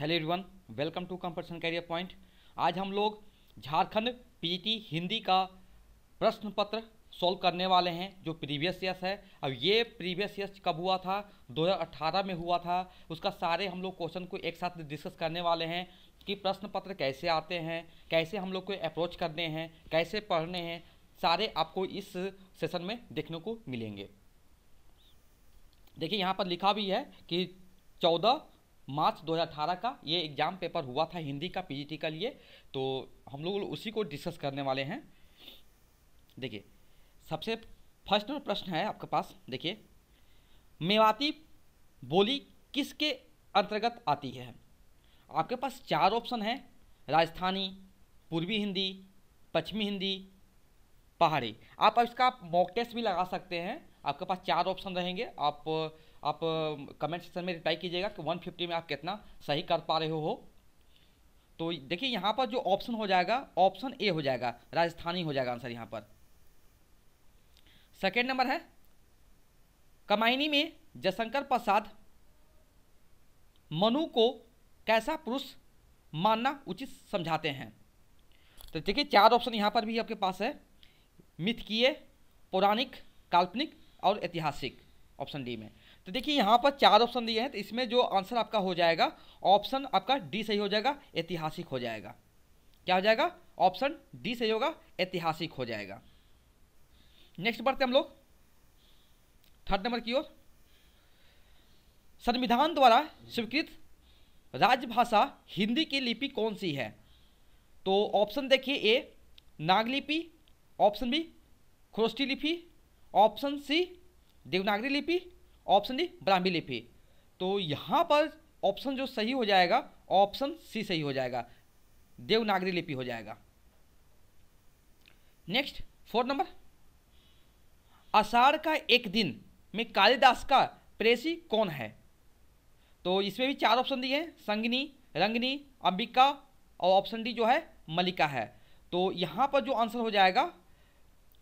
Hello everyone welcome to competition career point आज हम लोग झारखंड पीटी हिंदी का प्रश्न पत्र सॉल्व करने वाले हैं जो प्रीवियस ईयर है अब ये प्रीवियस ईयर कब हुआ था 2018 में हुआ था उसका सारे हम लोग क्वेश्चन को एक साथ डिस्कस करने वाले हैं कि प्रश्न पत्र कैसे आते हैं कैसे हम लोग को अप्रोच करने हैं कैसे पढ़ने हैं सारे आपको इस सेशन में देखने को मिलेंगे देखिए यहाँ पर लिखा भी है कि चौदह मार्च 2018 का ये एग्ज़ाम पेपर हुआ था हिंदी का पीजीटी का लिए तो हम लोग उसी को डिस्कस करने वाले हैं देखिए सबसे फर्स्ट नंबर प्रश्न है आपके पास देखिए मेवाती बोली किसके अंतर्गत आती है आपके पास चार ऑप्शन हैं राजस्थानी पूर्वी हिंदी पश्चिमी हिंदी पहाड़ी आप इसका मॉक टेस्ट भी लगा सकते हैं आपके पास चार ऑप्शन रहेंगे आप आप कमेंट सेक्शन में रिप्लाई कीजिएगा कि 150 में आप कितना सही कर पा रहे हो तो देखिए यहाँ पर जो ऑप्शन हो जाएगा ऑप्शन ए हो जाएगा राजस्थानी हो जाएगा आंसर यहाँ पर सेकेंड नंबर है कमाइनी में जयशंकर प्रसाद मनु को कैसा पुरुष मानना उचित समझाते हैं तो देखिए चार ऑप्शन यहाँ पर भी आपके पास है मिथकीय पौराणिक काल्पनिक और ऐतिहासिक ऑप्शन डी में तो देखिए यहाँ पर चार ऑप्शन दिए हैं तो इसमें जो आंसर आपका हो जाएगा ऑप्शन आपका डी सही हो जाएगा ऐतिहासिक हो जाएगा क्या हो जाएगा ऑप्शन डी सही होगा ऐतिहासिक हो जाएगा नेक्स्ट बढ़ते हम लोग थर्ड नंबर की ओर संविधान द्वारा स्वीकृत राजभाषा हिंदी की लिपि कौन सी है तो ऑप्शन देखिए ए नागलिपि ऑप्शन बी खुरोष्टी लिपि ऑप्शन सी देवनागरी लिपि ऑप्शन डी ब्राह्मी लिपि तो यहाँ पर ऑप्शन जो सही हो जाएगा ऑप्शन सी सही हो जाएगा देवनागरी लिपि हो जाएगा नेक्स्ट फोर नंबर आषाढ़ का एक दिन में कालिदास का प्रेसी कौन है तो इसमें भी चार ऑप्शन दिए हैं संगनी रंगनी अंबिका और ऑप्शन डी जो है मलिका है तो यहाँ पर जो आंसर हो जाएगा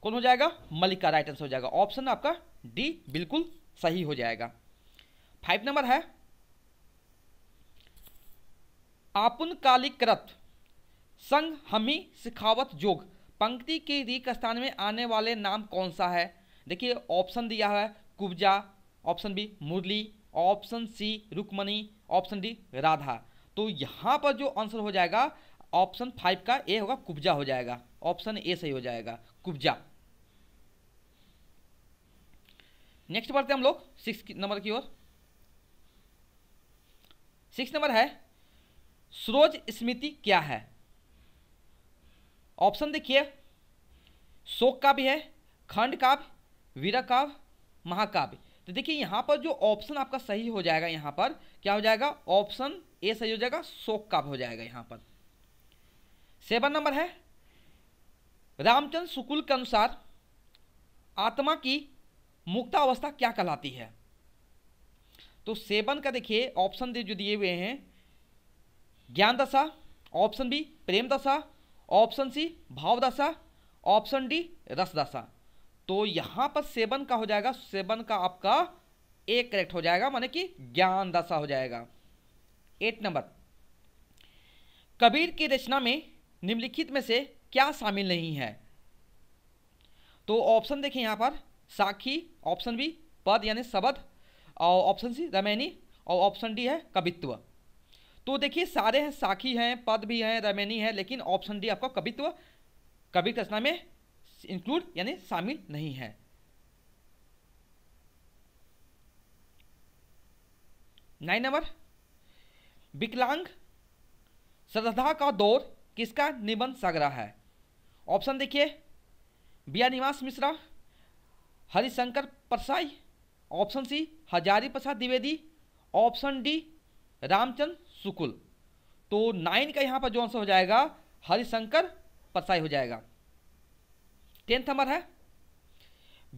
कौन हो जाएगा मलिका राइट आंसर हो जाएगा ऑप्शन आपका डी बिल्कुल सही हो जाएगा फाइव नंबर है आपुनकालिकृत संघ हमी सिखावत जोग पंक्ति के रिक स्थान में आने वाले नाम कौन सा है देखिए ऑप्शन दिया है Kubja option B Murli option C Rukmini option D Radha तो यहाँ पर जो आंसर हो जाएगा ऑप्शन फाइव का ए होगा कुब्जा हो जाएगा ऑप्शन ए सही हो जाएगा कुब्जा नेक्स्ट बढ़ते हम लोग सिक्स नंबर की ओर सिक्स नंबर है सरोज स्मृति क्या है ऑप्शन देखिए शोक काव्य है खंड काव्य वीरा काव्य महाकाव्य तो देखिए यहाँ पर जो ऑप्शन आपका सही हो जाएगा यहाँ पर क्या हो जाएगा ऑप्शन ए सही हो जाएगा शोक काव्य हो जाएगा यहाँ पर सेवन नंबर है रामचंद्र शुक्ल के अनुसार आत्मा की मुक्तावस्था क्या कहलाती है तो सेवन का देखिए ऑप्शन दे जो दिए हुए हैं ज्ञान दशा ऑप्शन बी प्रेम दशा ऑप्शन सी भाव दशा ऑप्शन डी रस दशा तो यहां पर सेवन का हो जाएगा सेवन का आपका ए करेक्ट हो जाएगा माने कि ज्ञान दशा हो जाएगा एट नंबर कबीर की रचना में निम्नलिखित में से क्या शामिल नहीं है तो ऑप्शन देखें यहां पर साखी ऑप्शन बी पद यानी शबद और ऑप्शन सी रमैनी और ऑप्शन डी है कवित्व तो देखिए सारे हैं साखी हैं पद भी हैं रमैनी है लेकिन ऑप्शन डी आपका कवित्व कवि रचना में इंक्लूड यानी शामिल नहीं है नाइन नंबर विकलांग श्रद्धा का दौर किसका निबंध सगरा है ऑप्शन देखिए Vidya Niwas Mishra Harishankar Parsai option C Hazari Prasad Dwivedi option D Ramchandra Shukla तो नाइन का यहाँ पर जो आंसर हो जाएगा हरिशंकर परसाई हो जाएगा टेंथ नंबर है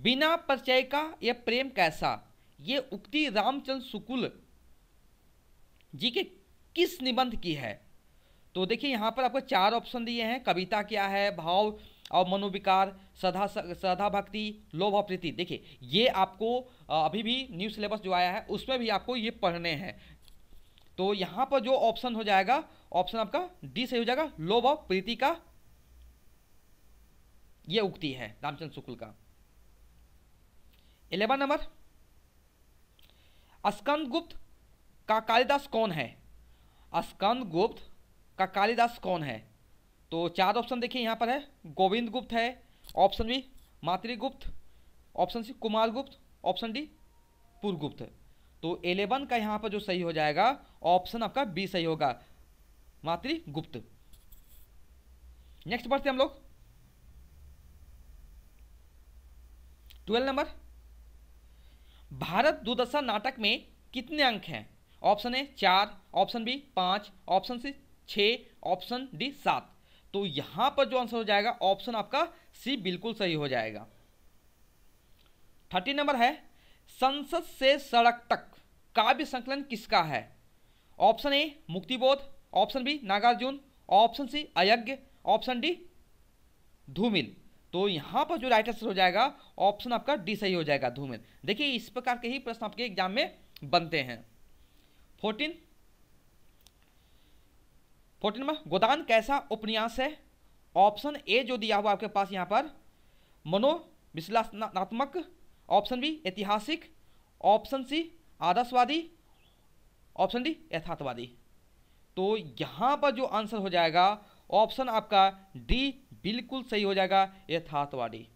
बिना परिचय का यह प्रेम कैसा ये उक्ति रामचंद्र शुक्ल जी के किस निबंध की है तो देखिए यहाँ पर आपको चार ऑप्शन दिए हैं कविता क्या है भाव और मनोविकार सदा सदा भक्ति लोभ और प्रीति देखिए ये आपको अभी भी न्यू सिलेबस जो आया है उसमें भी आपको ये पढ़ने हैं तो यहाँ पर जो ऑप्शन हो जाएगा ऑप्शन आपका डी सही हो जाएगा लोभ और प्रीति का ये उक्ति है रामचंद्र शुक्ल का इलेवन नंबर अस्कंद गुप्त का कालिदास कौन है अस्कंद गुप्त का कालिदास कौन है तो चार ऑप्शन देखिए यहाँ पर है गोविंद गुप्त है option B Matrigupt option C Kumar Gupt option D पुरगुप्त तो एलेवन का यहाँ पर जो सही हो जाएगा ऑप्शन आपका बी सही होगा मातृगुप्त नेक्स्ट बढ़ते हम लोग ट्वेल्व नंबर भारत दुर्दशा नाटक में कितने अंक हैं ऑप्शन ए चार ऑप्शन बी पाँच ऑप्शन सी छः ऑप्शन डी सात तो यहां पर जो आंसर हो जाएगा ऑप्शन आपका सी बिल्कुल सही हो जाएगा थर्टी नंबर है संसद से सड़क तक काव्य संकलन किसका है option A Muktibodh option B Nagarjun option C Agyeya option D Dhoomil तो यहां पर जो राइट आंसर हो जाएगा ऑप्शन आपका डी सही हो जाएगा धूमिल देखिए इस प्रकार के ही प्रश्न आपके एग्जाम में बनते हैं फोर्टीन फोर्टीन नंबर गोदान कैसा उपन्यास है ऑप्शन ए जो दिया हुआ आपके पास यहाँ पर मनो विश्लेषणात्मक ऑप्शन बी ऐतिहासिक ऑप्शन सी आदर्शवादी ऑप्शन डी यथार्थवादी तो यहाँ पर जो आंसर हो जाएगा ऑप्शन आपका डी बिल्कुल सही हो जाएगा यथार्थवादी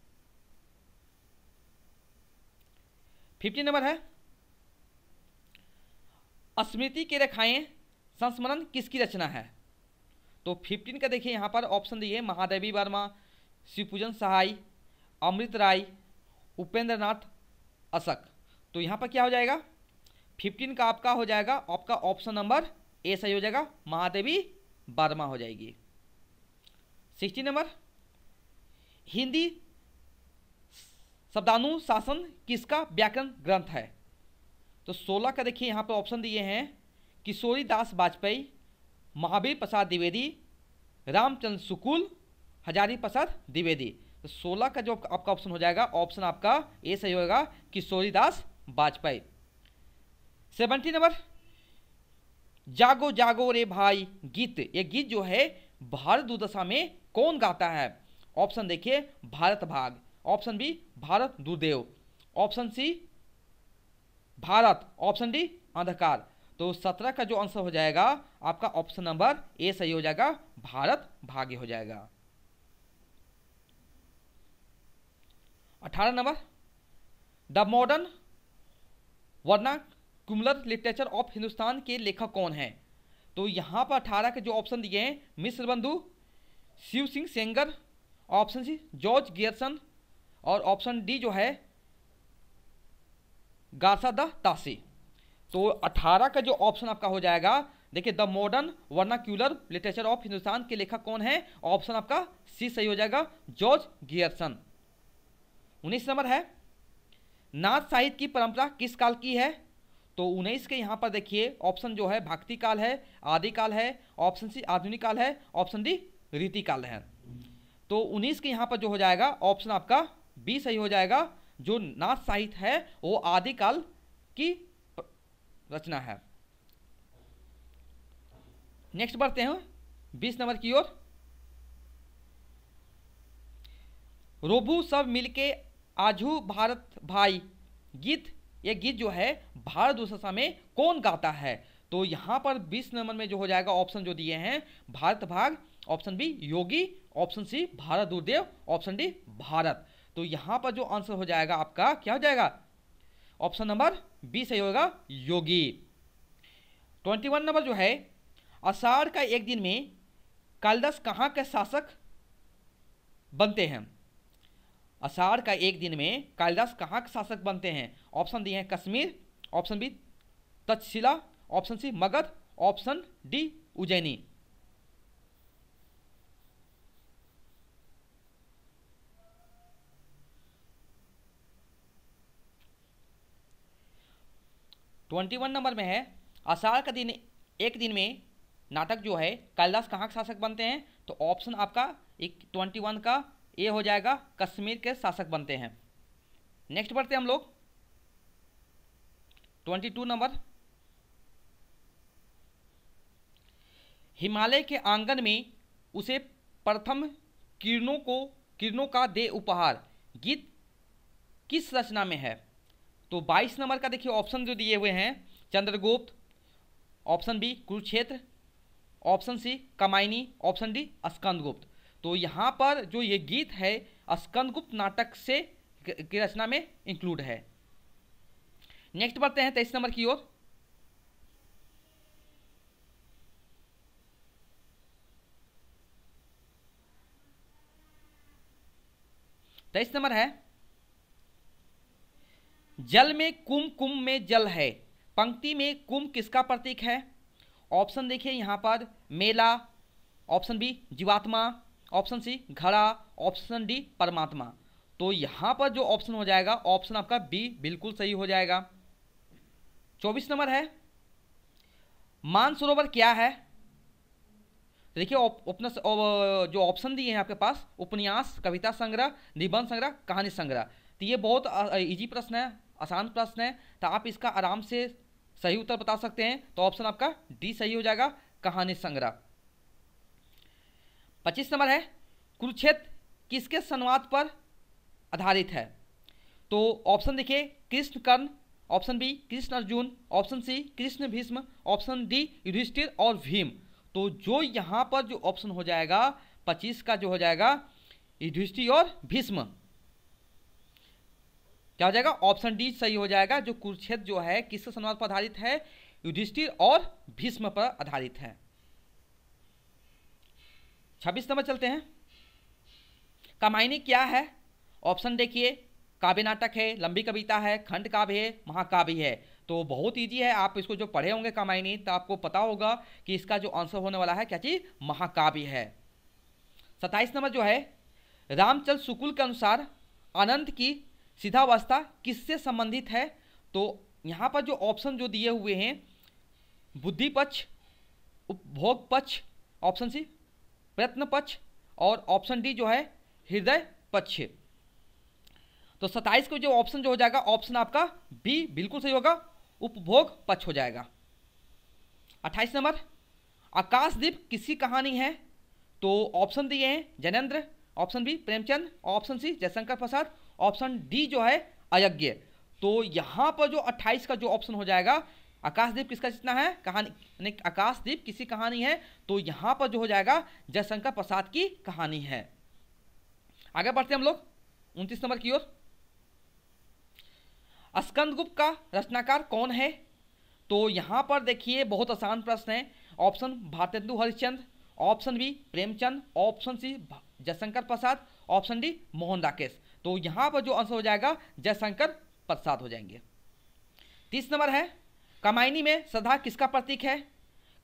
फिफ्टीन नंबर है स्मृति की रेखाएं संस्मरण किसकी रचना है तो फिफ्टीन का देखिए यहाँ पर ऑप्शन दिए महादेवी वर्मा शिवपूजन सहाय अमृत राय उपेंद्र नाथ अशक तो यहाँ पर क्या हो जाएगा फिफ्टीन का आपका हो जाएगा आपका ऑप्शन नंबर ए सही हो जाएगा महादेवी वर्मा हो जाएगी सिक्सटीन नंबर हिंदी शब्दानुशासन किसका व्याकरण ग्रंथ है तो सोलह का देखिए यहाँ पर ऑप्शन दिए हैं किशोरी दास वाजपेयी महावीर प्रसाद द्विवेदी रामचंद्र सुकुल हजारी प्रसाद द्विवेदी तो सोलह का जो आपका ऑप्शन हो जाएगा ऑप्शन आपका ए सही होगा किशोरी दास वाजपेयी सेवेंटी नंबर जागो जागो रे भाई गीत ये गीत जो है भारत दुर्दशा में कौन गाता है ऑप्शन देखिए भारत भाग ऑप्शन बी भारत दुर्देव option C Bharat option D अंधकार तो सत्रह का जो आंसर हो जाएगा आपका ऑप्शन नंबर ए सही हो जाएगा भारत भाग्य हो जाएगा अठारह नंबर the modern vernacular literature of Hindustan के लेखक कौन हैं तो यहाँ पर अठारह के जो ऑप्शन दिए हैं Mishra Bandhu Shiv Singh Sengar option C George Grierson और ऑप्शन डी जो है गासा द तासी तो 18 का जो ऑप्शन आपका हो जाएगा देखिए the modern vernacular literature of Hindustan के लेखक कौन है ऑप्शन आपका सी सही हो जाएगा जॉर्ज गियरसन उन्नीस नंबर है नाथ साहित्य की परंपरा किस काल की है तो उन्नीस के यहाँ पर देखिए ऑप्शन जो है भक्ति काल है आदि काल है ऑप्शन सी आधुनिक काल है ऑप्शन डी रीति काल है तो उन्नीस के यहाँ पर जो हो जाएगा ऑप्शन आपका बी सही हो जाएगा जो नाथ साहित्य है वो आदिकाल की रचना है नेक्स्ट बढ़ते हैं बीस नंबर की ओर रोबू सब मिलके आजू भारत भाई गीत ये गीत जो है भारत दुर्दशा में कौन गाता है तो यहां पर बीस नंबर में जो हो जाएगा ऑप्शन जो दिए हैं भारत भाग ऑप्शन बी योगी ऑप्शन सी भारत दुर्देव ऑप्शन डी भारत तो यहां पर जो आंसर हो जाएगा आपका क्या हो जाएगा ऑप्शन नंबर बी सही होगा योगी ट्वेंटी वन नंबर जो है अषाढ़ का एक दिन में कालिदास कहाँ के शासक बनते हैं अषाढ़ का एक दिन में कालिदास कहाँ के शासक बनते हैं ऑप्शन दिए हैं Kashmir option B Takshashila option C Magadh option D Ujjaini twenty one नंबर में है आषाढ़ का दिन एक दिन में नाटक जो है कालिदास कहाँ के शासक बनते हैं तो ऑप्शन आपका एक ट्वेंटी वन का ए हो जाएगा कश्मीर के शासक बनते हैं नेक्स्ट बढ़ते हैं हम लोग ट्वेंटी टू नंबर हिमालय के आंगन में उसे प्रथम किरणों को किरणों का दे उपहार गीत किस रचना में है तो 22 नंबर का देखिए ऑप्शन जो दिए हुए हैं Chandragupta option B Kurukshetra option C Kamayani option D Skandagupta तो यहाँ पर जो ये गीत है स्कंदगुप्त नाटक से की रचना में इंक्लूड है नेक्स्ट बढ़ते हैं तेईस नंबर की ओर तेईस नंबर है जल में कुम कुम में जल है पंक्ति में कुम किसका प्रतीक है ऑप्शन देखिए यहाँ पर मेला ऑप्शन बी जीवात्मा ऑप्शन सी घड़ा ऑप्शन डी परमात्मा तो यहाँ पर जो ऑप्शन हो जाएगा ऑप्शन आपका बी बिल्कुल सही हो जाएगा चौबीस नंबर है मानसरोवर क्या है देखिए उपनस जो ऑप्शन दिए हैं आपके पास उपन्यास कविता संग्रह निबंध संग्रह कहानी संग्रह तो ये बहुत इजी प्रश्न है आसान प्रश्न है तो आप इसका आराम से सही उत्तर बता सकते हैं तो ऑप्शन आपका डी सही हो जाएगा कहानी संग्रह पच्चीस नंबर है कुरुक्षेत्र किसके संवाद पर आधारित है तो ऑप्शन देखिए Krishna Karna option B Krishna Arjun option C Krishna Bhishma option D Yudhishthir और भीम तो जो यहाँ पर जो ऑप्शन हो जाएगा पच्चीस का जो हो जाएगा युधिष्ठिर और भीष्म क्या हो जाएगा ऑप्शन डी सही हो जाएगा जो कुरुक्षेत्र जो है किसके संवाद पर आधारित है युधिष्ठिर और भीष्म पर आधारित है छब्बीस नंबर चलते हैं कमायनी क्या है ऑप्शन देखिए काव्य नाटक है लंबी कविता है खंड काव्य है महाकाव्य है तो बहुत ईजी है आप इसको जो पढ़े होंगे कामायनी तो आपको पता होगा कि इसका जो आंसर होने वाला है क्या चीज महाकाव्य है सत्ताईस नंबर जो है रामचल शुक्ल के अनुसार अनंत की सिधावस्था किससे संबंधित है तो यहाँ पर जो ऑप्शन जो दिए हुए हैं बुद्धि पक्ष उपभोग पक्ष ऑप्शन सी प्रयत्न पक्ष और ऑप्शन डी जो है हृदय पक्ष तो 27 को जो ऑप्शन जो हो जाएगा ऑप्शन आपका बी बिल्कुल सही होगा उपभोग पक्ष हो जाएगा 28 नंबर आकाशदीप किसकी कहानी है तो ऑप्शन दिए हैं Jainendra option B Premchand option C Jaishankar Prasad option D जो है अयज्ञ तो यहाँ पर जो 28 का जो ऑप्शन हो जाएगा आकाशदीप किसका जितना है कहानी आकाशदीप किसी कहानी है तो यहाँ पर जो हो जाएगा जयशंकर प्रसाद की कहानी है आगे बढ़ते हम लोग उनतीस नंबर की ओर स्कंदगुप्त का रचनाकार कौन है तो यहाँ पर देखिए बहुत आसान प्रश्न है option Bharatendu Harishchand option B Premchand option C Jaishankar Prasad option D Mohan Rakesh तो यहां पर जो आंसर हो जाएगा जयशंकर प्रसाद हो जाएंगे तीस नंबर है कमाइनी में सदा किसका प्रतीक है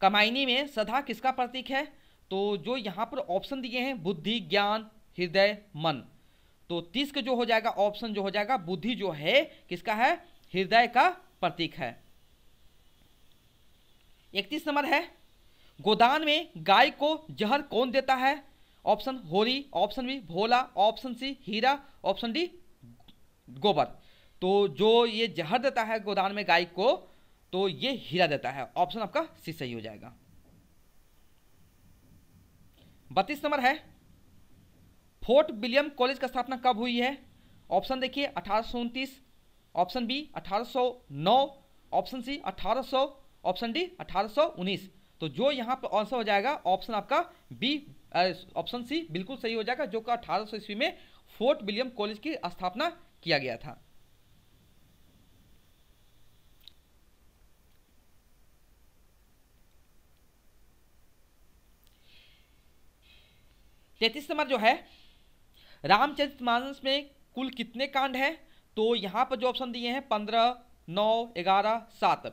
कमाइनी में सदा किसका प्रतीक है तो जो यहां पर ऑप्शन दिए हैं बुद्धि ज्ञान हृदय मन तो तीस का जो हो जाएगा ऑप्शन जो हो जाएगा बुद्धि जो है किसका है हृदय का प्रतीक है इकतीस नंबर है गोदान में गाय को जहर कौन देता है option Holi option B Bhola option C Hira option D Gobar तो जो ये जहर देता है गोदान में गाय को तो ये हीरा देता है ऑप्शन आपका सी सही हो जाएगा बत्तीस नंबर है फोर्ट विलियम कॉलेज का स्थापना कब हुई है ऑप्शन देखिए अठारह option B 1809 option C 1800 option D 1819 तो जो यहां पर आंसर हो जाएगा ऑप्शन आपका बी ऑप्शन सी बिल्कुल सही हो जाएगा जो कि अठारह ईस्वी में फोर्ट विलियम कॉलेज की स्थापना किया गया था तैतीस नंबर जो है रामचरित मानस में कुल कितने कांड हैं तो यहां पर जो ऑप्शन दिए हैं पंद्रह नौ ग्यारह सात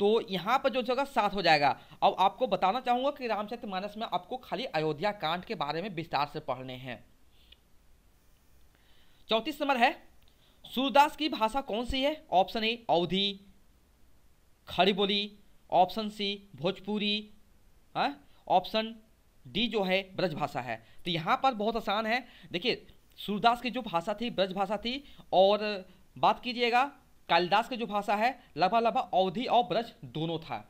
तो यहाँ पर जो होगा सात हो जाएगा अब आपको बताना चाहूँगा कि रामचरित मानस में आपको खाली अयोध्या कांड के बारे में विस्तार से पढ़ने हैं चौंतीस नंबर है सूरदास की भाषा कौन सी है ऑप्शन ए अवधि खड़ी बोली ऑप्शन सी भोजपुरी हाँ? ऑप्शन डी जो है ब्रज भाषा है तो यहाँ पर बहुत आसान है देखिए सूरदास की जो भाषा थी ब्रज भाषा थी और बात कीजिएगा कालिदास की जो भाषा है लभा लभा अवधि और ब्रज दोनों था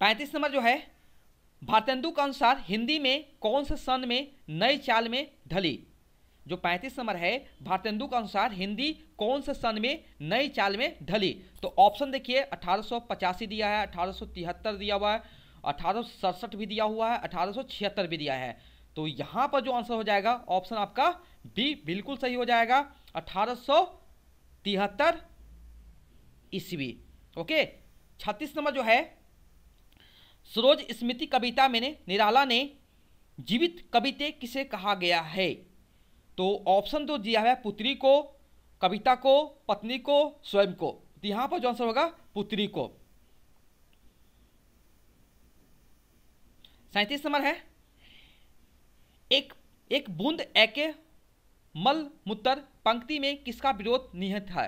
पैंतीस नंबर जो है भारतेंदु के अनुसार हिंदी में कौन से सन में नई चाल में ढली जो पैंतीस नंबर है भारतेंदु के अनुसार हिंदी कौन से सन में नई चाल में ढली तो ऑप्शन देखिए अठारह दिया है अठारह दिया हुआ है अठारह भी दिया हुआ है अठारह भी दिया है तो यहाँ पर जो आंसर हो जाएगा ऑप्शन आपका डी बिल्कुल सही हो जाएगा अठारह ईस्वी ओके छत्तीस नंबर जो है सरोज स्मृति कविता में निराला ने जीवित कविते किसे कहा गया है तो ऑप्शन तो दिया है पुत्री को कविता को पत्नी को स्वयं को तो यहाँ पर जो आंसर होगा पुत्री को सैंतीस नंबर है एक एक बूंद एके मल मुत्तर पंक्ति में किसका विरोध निहित है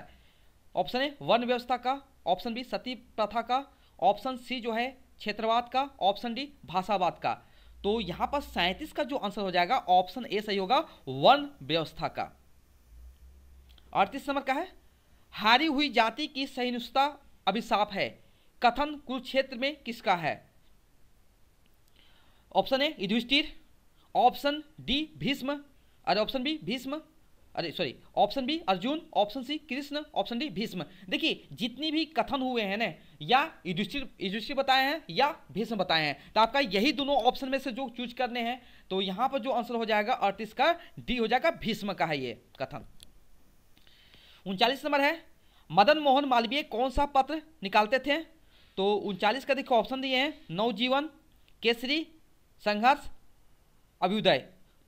ऑप्शन ए वन व्यवस्था का ऑप्शन बी सती प्रथा का ऑप्शन सी जो है क्षेत्रवाद का ऑप्शन डी भाषावाद का तो यहां पर सैंतीस का जो आंसर हो जाएगा ऑप्शन ए सही होगा वन व्यवस्था का अड़तीस नंबर का है हारी हुई जाति की सहिष्णुता अभिशाप है कथन कुरुक्षेत्र में किसका है option A Yudhishthir option D Bhishma अरे ऑप्शन बी भीष्म अरे sorry option B Arjun option C Krishna option D Bhishma देखिए जितनी भी कथन हुए हैं ना या युधिष्ठिर युधिष्ठिर बताए हैं या भीष्म बताए हैं तो आपका यही दोनों ऑप्शन में से जो चूज करने हैं तो यहां पर जो आंसर हो जाएगा अड़तीस का डी हो जाएगा भीष्म का है ये कथन उनचालीस नंबर है मदन मोहन मालवीय कौन सा पत्र निकालते थे तो उनचालीस का देखो ऑप्शन दिए हैं नवजीवन केसरी संघर्ष अभ्युदय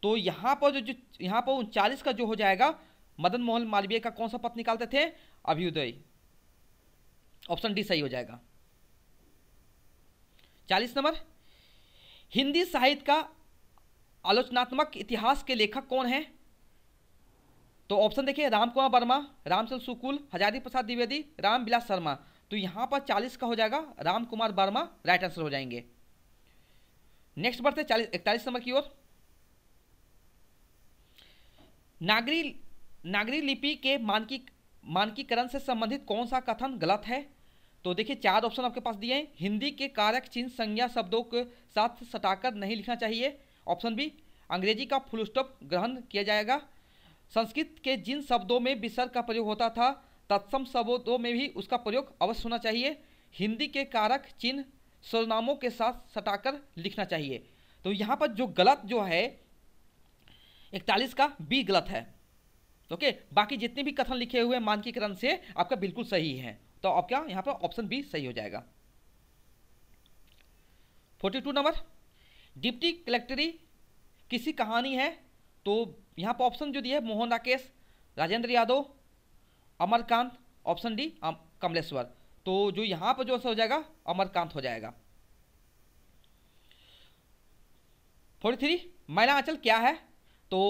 तो यहाँ पर जो जो यहाँ पर उनचालीस का जो हो जाएगा मदन मोहन मालवीय का कौन सा पथ निकालते थे अभ्युदय ऑप्शन डी सही हो जाएगा चालीस नंबर हिंदी साहित्य का आलोचनात्मक इतिहास के लेखक कौन है तो ऑप्शन देखिए राम कुमार वर्मा रामचंद्र सुकुल हजारी प्रसाद द्विवेदी राम विलास शर्मा तो यहां पर चालीस का हो जाएगा राम कुमार वर्मा राइट आंसर हो जाएंगे नेक्स्ट बढ़ते चालीस इकतालीस नंबर की ओर नागरी नागरी लिपि के मानकी मानकीकरण से संबंधित कौन सा कथन गलत है तो देखिए चार ऑप्शन आपके पास दिए हैं हिंदी के कारक चिन्ह संज्ञा शब्दों के साथ सटाकर नहीं लिखना चाहिए ऑप्शन बी अंग्रेजी का फुल स्टॉप ग्रहण किया जाएगा संस्कृत के जिन शब्दों में विसर्ग का प्रयोग होता था तत्सम शब्दों में भी उसका प्रयोग अवश्य होना चाहिए हिंदी के कारक चिन्ह सर्वनामों के साथ सटाकर लिखना चाहिए तो यहाँ पर जो गलत जो है इकतालीस का बी गलत है ओके बाकी जितने भी कथन लिखे हुए हैं मानकीकरण से आपका बिल्कुल सही है तो आपका यहाँ पर ऑप्शन बी सही हो जाएगा फोर्टी टू नंबर डिप्टी कलेक्टरी किसी कहानी है तो यहाँ पर ऑप्शन जो दिया है मोहन राकेश राजेंद्र यादव अमरकांत ऑप्शन डी कमलेश्वर तो जो यहां पर जो हो जाएगा अमरकांत हो जाएगा फोर्टी थ्री महिला आंचल क्या है तो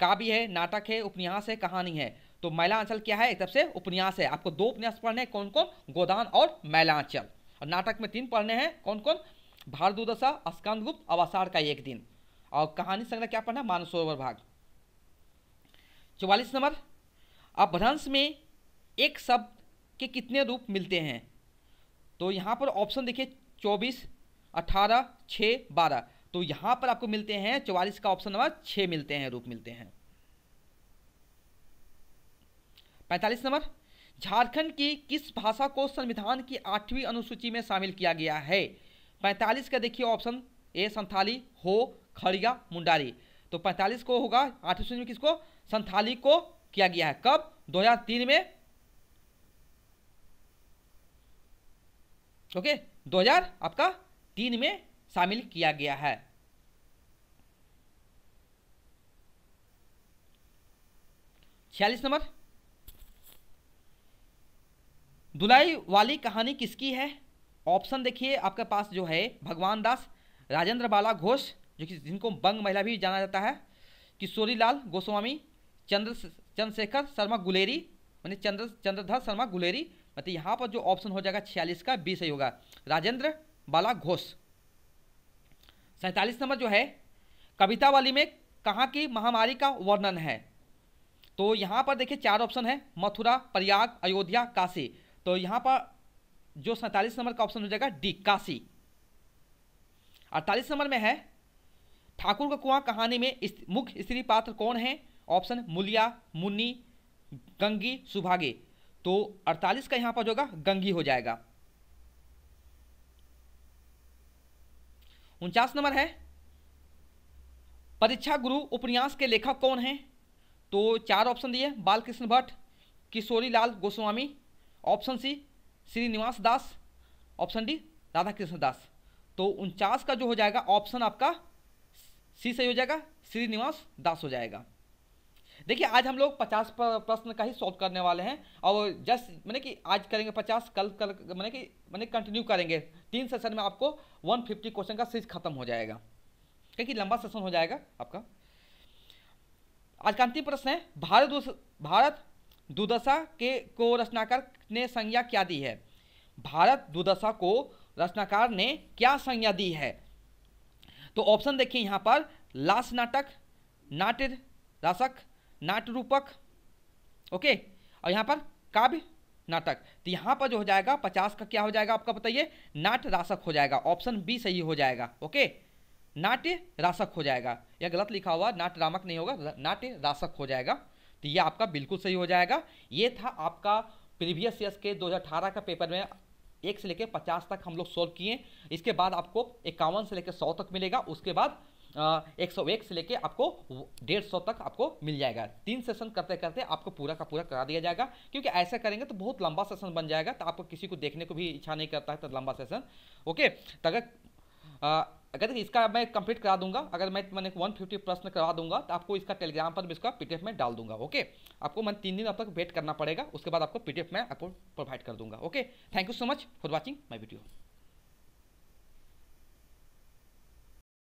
काव्य है नाटक है उपन्यास है कहानी है तो महिला आंचल क्या है एक तरफ से उपन्यास है आपको दो उपन्यास पढ़ने कौन कौन गोदान और महिला आंचल और नाटक में तीन पढ़ने हैं कौन कौन भारदुदशा गुप्त अवसार का एक दिन और कहानी संग्रह क्या पढ़ना मानसरोवर भाग चौवालीस नंबर अभ्रंश में एक शब्द के कितने रूप मिलते हैं तो यहाँ पर ऑप्शन देखिए चौबीस अठारह छः बारह तो यहाँ पर आपको मिलते हैं चौवालीस का ऑप्शन नंबर छः मिलते हैं रूप मिलते हैं पैंतालीस नंबर झारखंड की किस भाषा को संविधान की आठवीं अनुसूची में शामिल किया गया है पैंतालीस का देखिए ऑप्शन ए संथाली हो खड़िया मुंडारी तो पैंतालीस को होगा आठवीं सूची में किसको संथाली को किया गया है कब 2003 में ओके हजार आपका तीन में शामिल किया गया है छियालीस नंबर दुलाई वाली कहानी किसकी है ऑप्शन देखिए आपके पास जो है भगवान दास राजेंद्र बाला घोष जो कि जिनको बंग महिला भी जाना जाता है किशोरी लाल गोस्वामी चंद्र चंद्रशेखर शर्मा गुलेरी मैंने चंद्र चंद्रधर शर्मा गुलेरी मतलब यहाँ पर जो ऑप्शन हो जाएगा छियालीस का बी सही होगा राजेंद्र बाला घोष सैतालीस नंबर जो है वाली में कहाँ की महामारी का वर्णन है तो यहाँ पर देखिए चार ऑप्शन है मथुरा प्रयाग अयोध्या काशी तो यहाँ पर जो सैंतालीस नंबर का ऑप्शन हो जाएगा डी काशी अड़तालीस नंबर में है ठाकुर का कुआं कहानी में मुख्य स्त्री पात्र कौन है ऑप्शन मुलिया मुन्नी गंगी सुभागे तो 48 का यहां पर होगा गंगी हो जाएगा उनचास नंबर है परीक्षा गुरु उपन्यास के लेखक कौन हैं तो चार ऑप्शन दिए Balkrishna Bhatt Kishori Lal Goswami option C Shrinivas Das option D Radha Krishna Das तो उनचास का जो हो जाएगा ऑप्शन आपका सी सही हो जाएगा श्रीनिवास दास हो जाएगा देखिए आज हम लोग पचास प्रश्न का ही सॉल्व करने वाले हैं और जस्ट मैंने कि आज करेंगे पचास कल कल मैंने कि मैंने कंटिन्यू करेंगे तीन सेशन में आपको वन फिफ्टी क्वेश्चन का सीरीज खत्म हो जाएगा क्योंकि लंबा सेशन हो जाएगा आपका आज का अंतिम प्रश्न है भारत भारत दुर्दशा के को रचनाकार ने संज्ञा क्या दी है भारत दुर्दशा को रचनाकार ने क्या संज्ञा दी है तो ऑप्शन देखिए यहाँ पर लास्ट नाटक नाट्य रसक नाट रूपक ओके और यहाँ पर काव्य नाटक तो यहाँ पर जो हो जाएगा पचास का क्या हो जाएगा आपका बताइए नाट राशक हो जाएगा ऑप्शन बी सही हो जाएगा ओके नाट्य राशक हो जाएगा यह गलत लिखा हुआ नाट रामक नहीं होगा नाट्य राशक हो जाएगा तो ये आपका बिल्कुल सही हो जाएगा ये था आपका प्रीवियस ईयर्स के 2018 का पेपर में एक से लेकर पचास तक हम लोग सॉल्व किए इसके बाद आपको इक्यावन से लेकर सौ तक मिलेगा उसके बाद एक सौ एक से लेके आपको डेढ़ सौ तक आपको मिल जाएगा तीन सेशन करते करते आपको पूरा का पूरा करा दिया जाएगा क्योंकि ऐसा करेंगे तो बहुत लंबा सेशन बन जाएगा तो आपको किसी को देखने को भी इच्छा नहीं करता है तो लंबा सेशन ओके तो अगर अगर इसका मैं कंप्लीट करा दूंगा अगर मैं मैंने वन फिफ्टी प्रश्न करवा दूंगा तो आपको इसका टेलीग्राम पर भी इसका पी में डाल दूंगा ओके आपको मैं तीन दिन अब तक वेट करना पड़ेगा उसके बाद आपको पी में आपको प्रोवाइड कर दूंगा okay thank you so much for watching my video